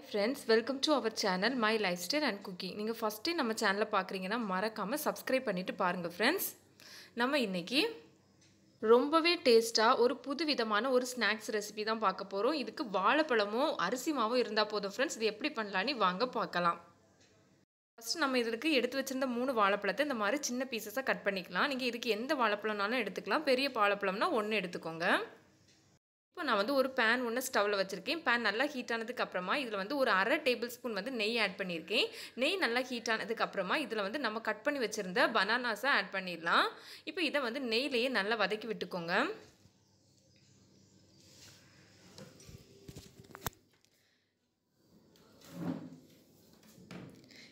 hi friends welcome to our channel my lifestyle and cooking நீங்கள் ஃபஸ்ட்டே நம்ம சேனலை பார்க்குறீங்கன்னா மறக்காமல் சப்ஸ்கிரைப் பண்ணிவிட்டு பாருங்கள் ஃப்ரெண்ட்ஸ் நம்ம இன்றைக்கி ரொம்பவே டேஸ்ட்டாக ஒரு புது விதமான ஒரு ஸ்நாக்ஸ் ரெசிபி தான் பார்க்க போகிறோம் இதுக்கு வாழைப்பழமும் அரிசி மாவும் இருந்தால் போதும் ஃப்ரெண்ட்ஸ் இது எப்படி பண்ணலான்னு வாங்க பார்க்கலாம் ஃபஸ்ட்டு நம்ம இதற்கு எடுத்து வச்சுருந்த மூணு வாழைப்பழத்தை இந்த மாதிரி சின்ன பீசஸாக கட் பண்ணிக்கலாம் நீங்கள் இதுக்கு எந்த வாழைப்பழம்னாலும் எடுத்துக்கலாம் பெரிய வாழைப்பழம்னா ஒன்று எடுத்துக்கோங்க இப்போ நான் வந்து ஒரு பேன் ஒன்று ஸ்டவ்வில் வச்சுருக்கேன் பேன் நல்லா ஹீட் ஆனதுக்கு அப்புறமா இதில் வந்து ஒரு அரை டேபிள் ஸ்பூன் வந்து நெய் ஆட் பண்ணியிருக்கேன் நெய் நல்லா ஹீட் ஆனதுக்கு அப்புறமா இதில் வந்து நம்ம கட் பண்ணி வச்சுருந்த பனானாஸை ஆட் பண்ணிடலாம் இப்போ இதை வந்து நெய்லேயே நல்லா வதக்கி விட்டுக்கோங்க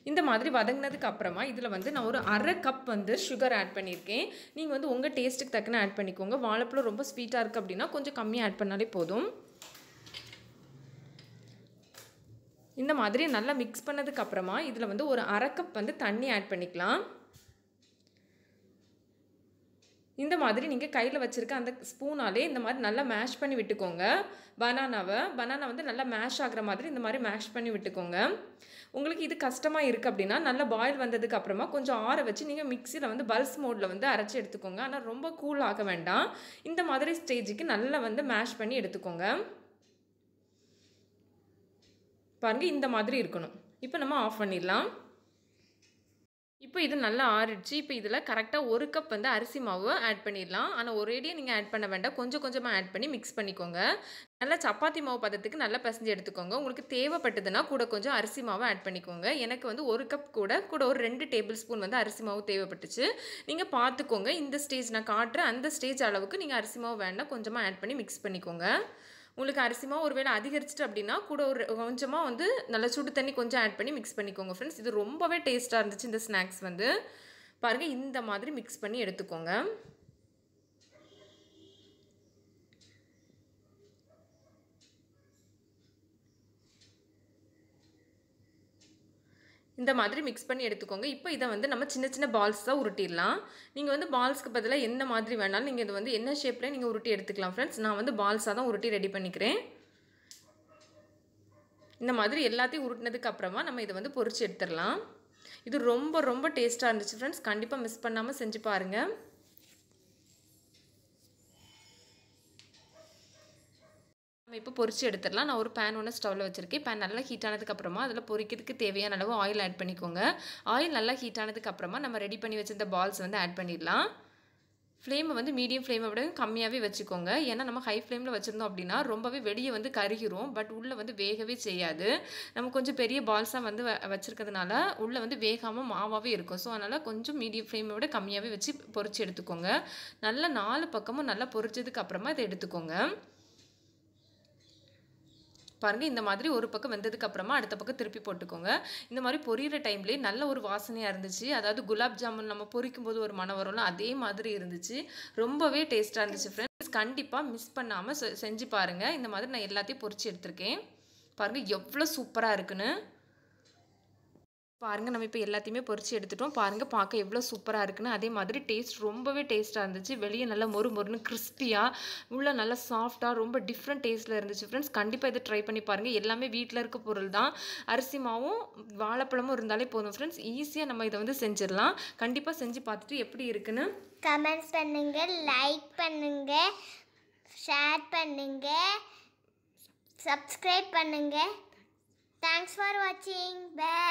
இந்த மாதிரி வதங்கினதுக்கு அப்புறமா இதில் வந்து நான் ஒரு அரை கப் வந்து சுகர் ஆட் பண்ணியிருக்கேன் நீங்கள் வந்து உங்கள் டேஸ்ட்டுக்கு தக்கன ஆட் பண்ணிக்கோங்க வாழைப்பழம் ரொம்ப ஸ்வீட்டாக இருக்குது அப்படின்னா கொஞ்சம் கம்மியாக ஆட் பண்ணாலே போதும் இந்த மாதிரி நல்லா மிக்ஸ் பண்ணதுக்கப்புறமா இதில் வந்து ஒரு அரை கப் வந்து தண்ணி ஆட் பண்ணிக்கலாம் இந்த மாதிரி நீங்கள் கையில் வச்சுருக்க அந்த ஸ்பூனாலே இந்த மாதிரி நல்லா மேஷ் பண்ணி விட்டுக்கோங்க பனானாவை பனானா வந்து நல்லா மேஷ் ஆகிற மாதிரி இந்த மாதிரி மேஷ் பண்ணி விட்டுக்கோங்க உங்களுக்கு இது கஷ்டமாக இருக்குது அப்படின்னா நல்லா பாயில் வந்ததுக்கு அப்புறமா கொஞ்சம் ஆற வச்சு நீங்கள் மிக்சியில் வந்து பல்ஸ் மோடில் வந்து அரைச்சி எடுத்துக்கோங்க ஆனால் ரொம்ப கூல் ஆக வேண்டாம் இந்த மாதிரி ஸ்டேஜுக்கு நல்லா வந்து மேஷ் பண்ணி எடுத்துக்கோங்க பாருங்கள் இந்த மாதிரி இருக்கணும் இப்போ நம்ம ஆஃப் பண்ணிடலாம் இப்போ இது நல்லா ஆறிடுச்சு இப்போ இதில் கரெக்டாக ஒரு கப் வந்து அரிசி மாவு ஆட் பண்ணிடலாம் ஆனால் ஒரேடியாக நீங்கள் ஆட் பண்ண வேண்டாம் கொஞ்சம் கொஞ்சமாக ஆட் பண்ணி மிக்ஸ் பண்ணிக்கோங்க நல்லா சப்பாத்தி மாவு பதத்துக்கு நல்லா பசஞ்சு எடுத்துக்கோங்க உங்களுக்கு தேவைப்பட்டதுன்னா கூட கொஞ்சம் அரிசி மாவு ஆட் பண்ணிக்கோங்க எனக்கு வந்து ஒரு கப் கூட கூட ஒரு ரெண்டு டேபிள் ஸ்பூன் வந்து அரிசி மாவு தேவைப்பட்டுச்சு நீங்கள் பார்த்துக்கோங்க இந்த ஸ்டேஜ் நான் காட்டுறேன் அந்த ஸ்டேஜ் அளவுக்கு நீங்கள் அரிசி மாவு வேணால் கொஞ்சமாக ஆட் பண்ணி மிக்ஸ் பண்ணிக்கோங்க உங்களுக்கு அரிசிமா ஒருவேளை அதிகரிச்சிட்டு அப்படின்னா கூட ஒரு கொஞ்சமாக வந்து நல்லா சுடு தண்ணி கொஞ்சம் ஆட் பண்ணி மிக்ஸ் பண்ணிக்கோங்க ஃப்ரெண்ட்ஸ் இது ரொம்பவே டேஸ்ட்டாக இருந்துச்சு இந்த ஸ்நாக்ஸ் வந்து பாருங்கள் இந்த மாதிரி மிக்ஸ் பண்ணி எடுத்துக்கோங்க இந்த மாதிரி மிக்ஸ் பண்ணி எடுத்துக்கோங்க இப்போ இதை வந்து நம்ம சின்ன சின்ன பால்ஸ் தான் உருட்டிடலாம் நீங்கள் வந்து பால்ஸ்க்கு பதிலாக எந்த மாதிரி வேணாலும் நீங்கள் இதை வந்து என்ன ஷேப்பில் நீங்கள் உருட்டி எடுத்துக்கலாம் ஃப்ரெண்ட்ஸ் நான் வந்து பால்ஸாக தான் உருட்டி ரெடி பண்ணிக்கிறேன் இந்த மாதிரி எல்லாத்தையும் உருட்டினதுக்கு அப்புறமா நம்ம இதை வந்து பொறிச்சு எடுத்துடலாம் இது ரொம்ப ரொம்ப டேஸ்ட்டாக இருந்துச்சு ஃப்ரெண்ட்ஸ் கண்டிப்பாக மிஸ் பண்ணாமல் செஞ்சு பாருங்கள் நம்ம இப்போ பொறிச்சு எடுத்துடலாம் நான் ஒரு பேன் ஒன்று ஸ்டவ்வில் வச்சுருக்கேன் பேன் நல்லா ஹீட் ஆனதுக்கப்புறமா அதில் பொறிக்கிறதுக்கு தேவையான அளவு ஆயில் ஆட் பண்ணிக்கோங்க ஆயில் நல்லா ஹீட் ஆனதுக்கப்புறமா நம்ம ரெடி பண்ணி வச்சுருந்த பால்ஸ் வந்து ஆட் பண்ணிடலாம் ஃப்ளேமை வந்து மீடியம் ஃப்ளேமை விட கம்மியாகவே வச்சுக்கோங்க ஏன்னா நம்ம ஹை ஃப்ளேமில் வச்சுருந்தோம் அப்படின்னா ரொம்பவே வெளியே வந்து கருகிரும் பட் உள்ளே வந்து வேகவே செய்யாது நம்ம கொஞ்சம் பெரிய பால்ஸாக வந்து வச்சுருக்கிறதுனால உள்ளே வந்து வேகாமல் மாவாகவே இருக்கும் ஸோ அதனால் கொஞ்சம் மீடியம் ஃப்ளேமை விட கம்மியாகவே வச்சு பொறிச்சு எடுத்துக்கோங்க நல்லா நாலு பக்கமும் நல்லா பொறிச்சதுக்கு அப்புறமா இதை எடுத்துக்கோங்க பாருங்கள் இந்த மாதிரி ஒரு பக்கம் வெந்ததுக்கப்புறமா அடுத்த பக்கம் திருப்பி போட்டுக்கோங்க இந்த மாதிரி பொரியிற டைம்லேயே நல்ல ஒரு வாசனையாக இருந்துச்சு அதாவது குலாப் ஜாமுன் நம்ம பொரிக்கும் போது ஒரு மன வரும்ல அதே மாதிரி இருந்துச்சு ரொம்பவே டேஸ்ட்டாக இருந்துச்சு ஃப்ரெண்ட்ஸ் கண்டிப்பாக மிஸ் பண்ணாமல் செஞ்சு பாருங்கள் இந்த மாதிரி நான் எல்லாத்தையும் பொறிச்சு எடுத்திருக்கேன் பாருங்கள் எவ்வளோ சூப்பராக இருக்குன்னு பாருங்கள் நம்ம இப்போ எல்லாத்தையுமே பொறிச்சு எடுத்துட்டோம் பாருங்கள் பார்க்க எவ்வளோ சூப்பராக இருக்குன்னு அதே மாதிரி டேஸ்ட் ரொம்பவே டேஸ்ட்டாக இருந்துச்சு வெளியே நல்லா மொறு மொறுன்னு கிறிஸ்பியாக உள்ளே நல்லா சாஃப்டாக ரொம்ப டிஃப்ரெண்ட் டேஸ்ட்டில் இருந்துச்சு ஃப்ரெண்ட்ஸ் கண்டிப்பாக இதை ட்ரை பண்ணி பாருங்கள் எல்லாமே வீட்டில் இருக்க பொருள் தான் அரிசி மாவும் வாழைப்பழமும் இருந்தாலே போதும் ஃப்ரெண்ட்ஸ் ஈஸியாக நம்ம இதை வந்து செஞ்சிடலாம் கண்டிப்பாக செஞ்சு பார்த்துட்டு எப்படி இருக்குன்னு கமெண்ட்ஸ் பண்ணுங்கள் லைக் பண்ணுங்கள் ஷேர் பண்ணுங்கள் சப்ஸ்கிரைப் பண்ணுங்கள் தேங்க்ஸ் ஃபார் வாட்சிங் பே